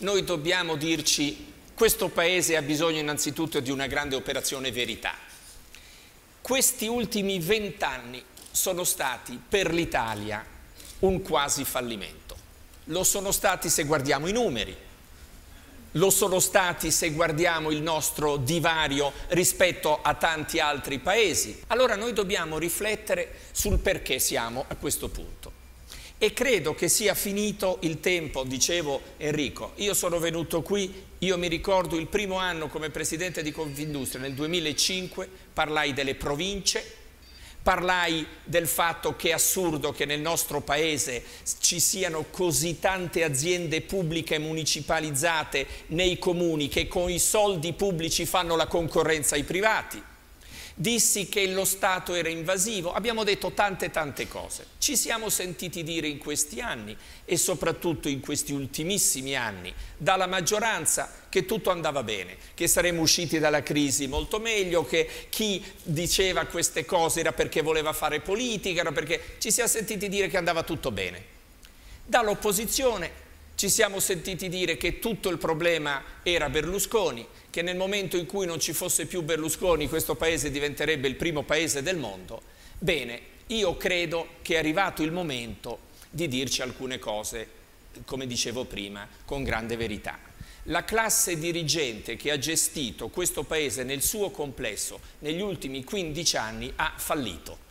Noi dobbiamo dirci questo Paese ha bisogno innanzitutto di una grande operazione verità. Questi ultimi vent'anni sono stati per l'Italia un quasi fallimento. Lo sono stati se guardiamo i numeri, lo sono stati se guardiamo il nostro divario rispetto a tanti altri paesi. Allora noi dobbiamo riflettere sul perché siamo a questo punto e credo che sia finito il tempo, dicevo Enrico, io sono venuto qui, io mi ricordo il primo anno come presidente di Confindustria, nel 2005 parlai delle province, parlai del fatto che è assurdo che nel nostro paese ci siano così tante aziende pubbliche municipalizzate nei comuni che con i soldi pubblici fanno la concorrenza ai privati dissi che lo Stato era invasivo, abbiamo detto tante tante cose. Ci siamo sentiti dire in questi anni e soprattutto in questi ultimissimi anni dalla maggioranza che tutto andava bene, che saremmo usciti dalla crisi molto meglio, che chi diceva queste cose era perché voleva fare politica, era perché ci siamo sentiti dire che andava tutto bene. Dall'opposizione ci siamo sentiti dire che tutto il problema era Berlusconi, che nel momento in cui non ci fosse più Berlusconi questo paese diventerebbe il primo paese del mondo. Bene, io credo che è arrivato il momento di dirci alcune cose, come dicevo prima, con grande verità. La classe dirigente che ha gestito questo paese nel suo complesso negli ultimi 15 anni ha fallito.